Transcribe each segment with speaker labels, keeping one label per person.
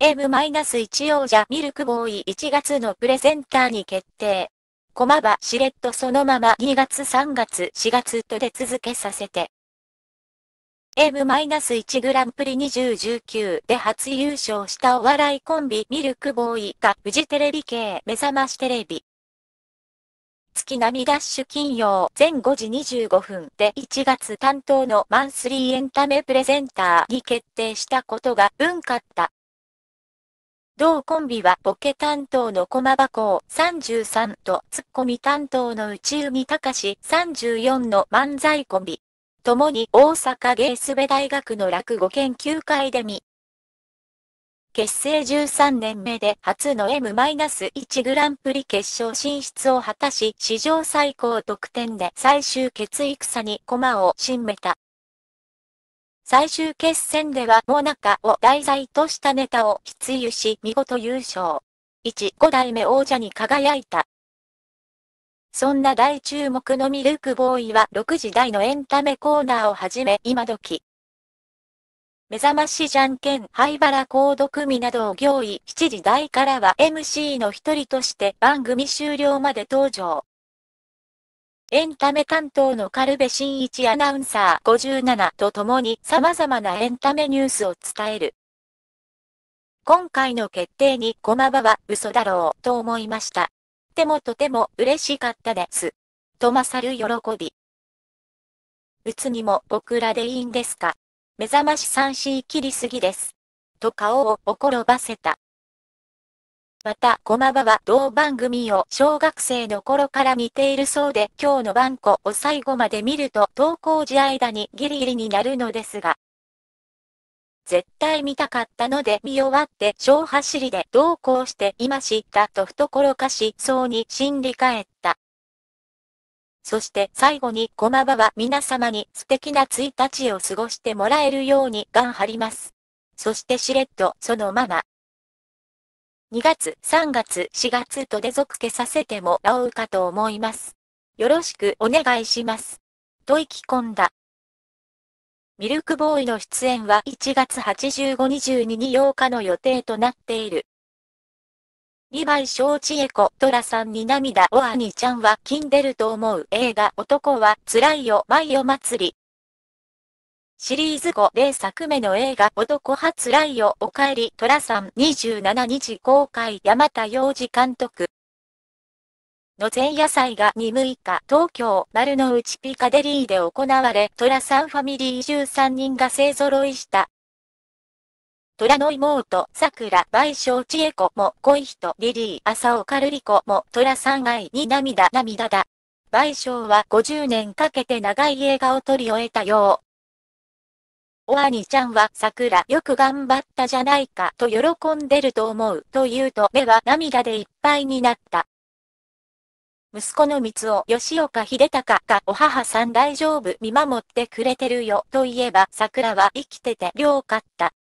Speaker 1: M-1 王者ミルクボーイ1月のプレゼンターに決定。駒場しれっとそのまま2月3月4月と出続けさせて。M-1 グランプリ2019で初優勝したお笑いコンビミルクボーイがフジテレビ系目覚ましテレビ。月並みダッシュ金曜前5時25分で1月担当のマンスリーエンタメプレゼンターに決定したことが運かった。同コンビはボケ担当の駒箱33とツッコミ担当の内海隆34の漫才コンビ。共に大阪芸術大学の落語研究会で見。結成13年目で初の M-1 グランプリ決勝進出を果たし、史上最高得点で最終決戦に駒を進めた。最終決戦ではモナカを題材としたネタを筆輸し見事優勝。15代目王者に輝いた。そんな大注目のミルクボーイは6時台のエンタメコーナーをはじめ今時。目覚ましじゃんけん、灰原コード組などを行為7時台からは MC の一人として番組終了まで登場。エンタメ担当の軽部真一アナウンサー57と共に様々なエンタメニュースを伝える。今回の決定に駒場は嘘だろうと思いました。でもとても嬉しかったです。とまさる喜び。うつにも僕らでいいんですか目覚まし三振切りすぎです。と顔を怒ころばせた。また、駒場は同番組を小学生の頃から見ているそうで、今日の番子を最後まで見ると投稿時間にギリギリになるのですが、絶対見たかったので見終わって小走りで同行していましたと懐かしそうに心理返った。そして最後に駒場は皆様に素敵な1日を過ごしてもらえるように頑張ります。そしてしれっとそのまま。2月、3月、4月と出続けさせてもらおうかと思います。よろしくお願いします。と意気込んだ。ミルクボーイの出演は1月85、22に8日の予定となっている。リヴァイ・ショーチエコ、トラさんに涙を兄ちゃんは金出ると思う映画男は辛いよ、舞いオ祭り。シリーズ5 0作目の映画男初ライオおかえり寅さん27日公開山田洋次監督の前夜祭が2 6日東京丸の内ピカデリーで行われ寅さんファミリー13人が勢揃いした虎の妹、桜、賠償千恵子も恋人、リリー、浅岡瑠璃子も虎さん愛に涙涙だ。賠償は50年かけて長い映画を撮り終えたよう。お兄ちゃんは桜よく頑張ったじゃないかと喜んでると思うと言うと目は涙でいっぱいになった。息子の三尾吉岡秀隆がお母さん大丈夫見守ってくれてるよと言えば桜は生きてて良かった。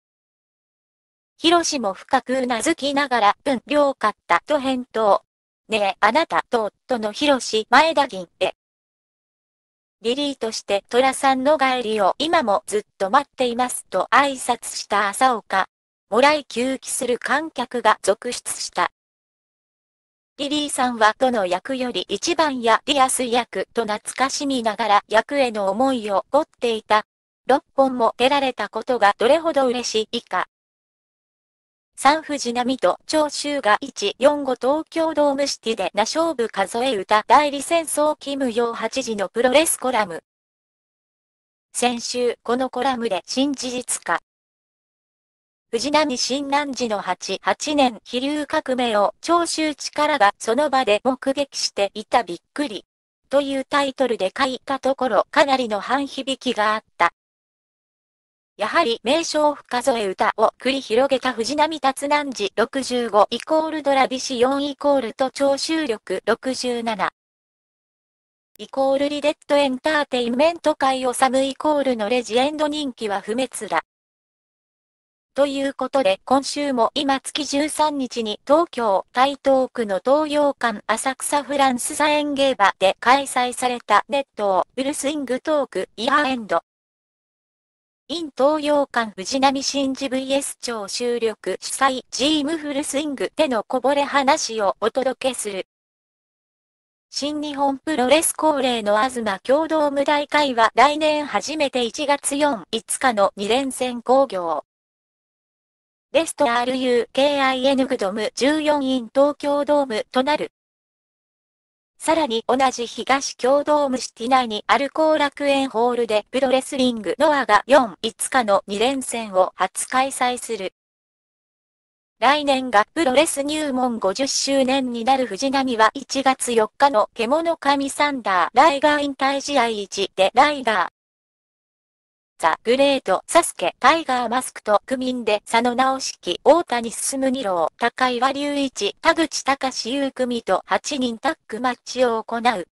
Speaker 1: ひろしも深くうなずきながら、うん、良かったと返答。ねえ、あなたと夫のひろし前田銀へ。リリーとしてトラさんの帰りを今もずっと待っていますと挨拶した朝岡。もらい休憩する観客が続出した。リリーさんはどの役より一番やリアス役と懐かしみながら役への思いを持っていた。6本も出られたことがどれほど嬉しいか。三藤波と長州が145東京ドームシティでな勝負数え歌代理戦争キム用8時のプロレスコラム。先週、このコラムで新事実化。藤波新南寺の8、8年、飛竜革命を長州力がその場で目撃していたびっくり。というタイトルで書いたところかなりの半響きがあった。やはり名称深添歌を繰り広げた藤波達南寺65イコールドラビシ4イコールと聴収力67イコールリデッドエンターテインメント界をサムイコールのレジエンド人気は不滅だ。ということで今週も今月13日に東京台東区の東洋館浅草フランス座演芸場で開催されたネットをウルスイングトークイヤーエンドイン東洋館藤波新治 VS 超収録主催ジームフルスイングでのこぼれ話をお届けする。新日本プロレス恒例の東共同無大会は来年初めて1月4、5日の2連戦興行。レスト RUKIN グドム14イン東京ドームとなる。さらに同じ東京ドームシティ内にある後楽園ホールでプロレスリングノアが4、5日の2連戦を初開催する。来年がプロレス入門50周年になる藤波は1月4日の獣神サンダーライガー引退試合1でライガー。グレート、サスケ、タイガーマスクと、区民で、佐野直式、大谷進二郎、高岩隆一、田口隆優組と8人タッグマッチを行う。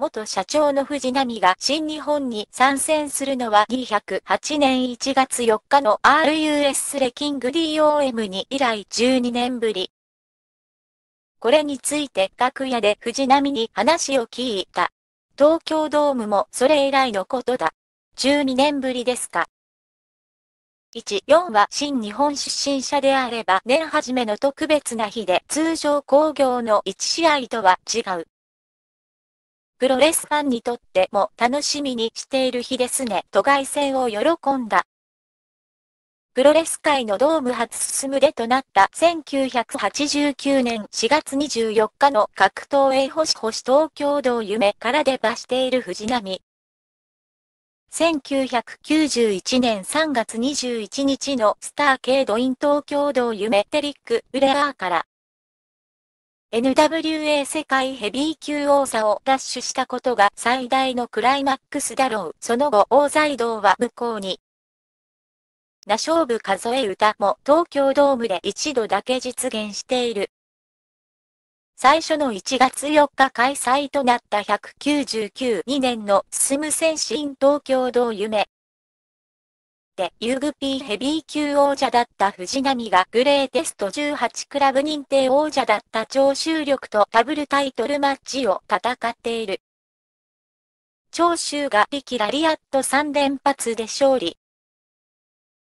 Speaker 1: 元社長の藤波が新日本に参戦するのは208年1月4日の RUS レキング DOM に以来12年ぶり。これについて楽屋で藤波に話を聞いた。東京ドームもそれ以来のことだ。12年ぶりですか。14は新日本出身者であれば年初めの特別な日で通常工業の1試合とは違う。プロレスファンにとっても楽しみにしている日ですねと凱旋を喜んだ。プロレス界のドーム初進むでとなった1989年4月24日の格闘英保守東京道夢から出馬している藤波。1991年3月21日のスター系ドイン東京道メテリック・ウレアーから NWA 世界ヘビー級王座を奪取したことが最大のクライマックスだろう。その後王座移動は無効に。な勝負数え歌も東京ドームで一度だけ実現している。最初の1月4日開催となった199-2年の進む先進東京ー夢。で、ユーグピーヘビー級王者だった藤波がグレーテスト18クラブ認定王者だった長州力とダブルタイトルマッチを戦っている。長州がリキラリアット3連発で勝利。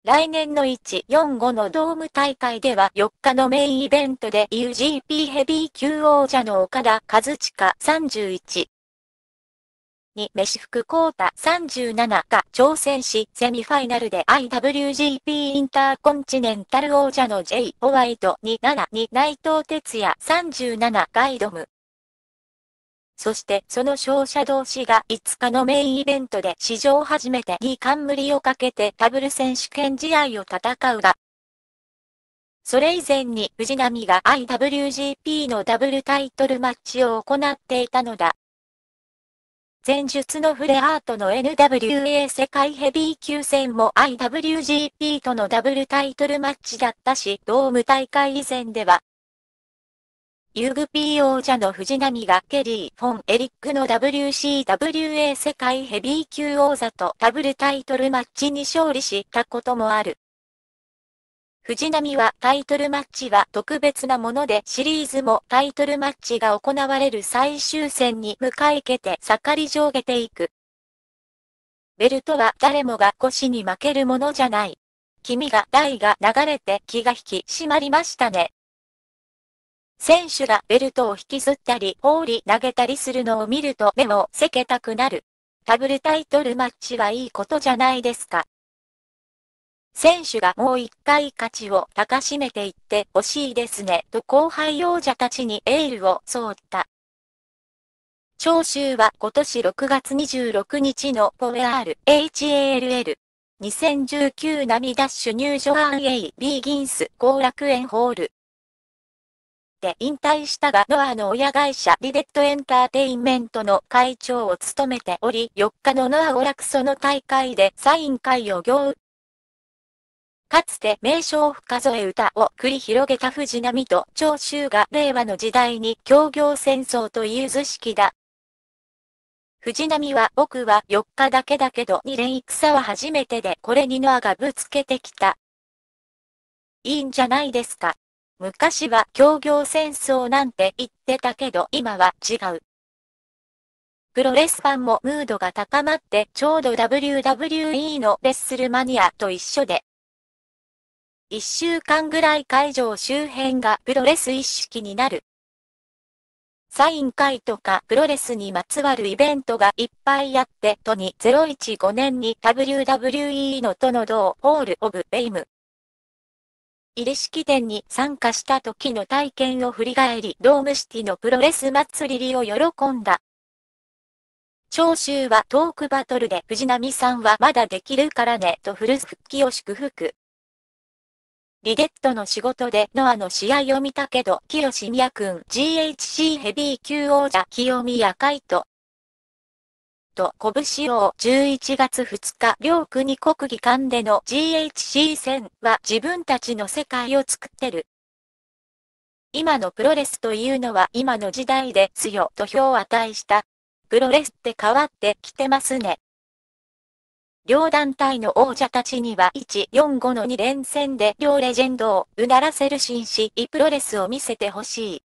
Speaker 1: 来年の145のドーム大会では4日のメインイベントで UGP ヘビー級王者の岡田和親31。に飯クコータ37が挑戦し、セミファイナルで IWGP インターコンチネンタル王者の J ホワイト27に内藤哲也37が挑む。そしてその勝者同士が5日のメインイベントで史上初めて2冠をかけてダブル選手権試合を戦うが、それ以前に藤波が IWGP のダブルタイトルマッチを行っていたのだ。前述のフレアートの NWA 世界ヘビー級戦も IWGP とのダブルタイトルマッチだったし、ドーム大会以前ではユーグピー王者の藤波がケリー・フォン・エリックの WCWA 世界ヘビー級王座とダブルタイトルマッチに勝利したこともある。藤波はタイトルマッチは特別なものでシリーズもタイトルマッチが行われる最終戦に向かいけて盛り上げていく。ベルトは誰もが腰に負けるものじゃない。君が台が流れて気が引き締まりましたね。選手がベルトを引きずったり放り投げたりするのを見ると目をせけたくなる。ダブルタイトルマッチはいいことじゃないですか。選手がもう一回価値を高しめていってほしいですね、と後輩王者たちにエールを送った。長州は今年6月26日のポエアール HALL 2019涙ダッシュ入場 RAB ギンス後楽園ホールって引退したがノアの親会社リデットエンターテインメントの会長を務めており4日のノア娯楽その大会でサイン会を行う。かつて名称深添歌を繰り広げた藤波と長州が令和の時代に協業戦争という図式だ。藤波は僕は4日だけだけど2連戦は初めてでこれにノアがぶつけてきた。いいんじゃないですか。昔は協業戦争なんて言ってたけど今は違う。プロレスファンもムードが高まってちょうど WWE のレッスルマニアと一緒で。一週間ぐらい会場周辺がプロレス一式になる。サイン会とかプロレスにまつわるイベントがいっぱいあって、とに015年に WWE のとの同ホールオブベイム入式典に参加した時の体験を振り返り、ドームシティのプロレス祭りを喜んだ。聴衆はトークバトルで藤波さんはまだできるからねとフル復帰を祝福。リデットの仕事でノアの試合を見たけど、清宮くん GHC ヘビー級王者清宮海斗ト、拳を11月2日、両国国技館での GHC 戦は自分たちの世界を作ってる。今のプロレスというのは今の時代ですよと評を与えした。プロレスって変わってきてますね。両団体の王者たちには145の2連戦で両レジェンドをうならせる紳士プロレスを見せてほしい。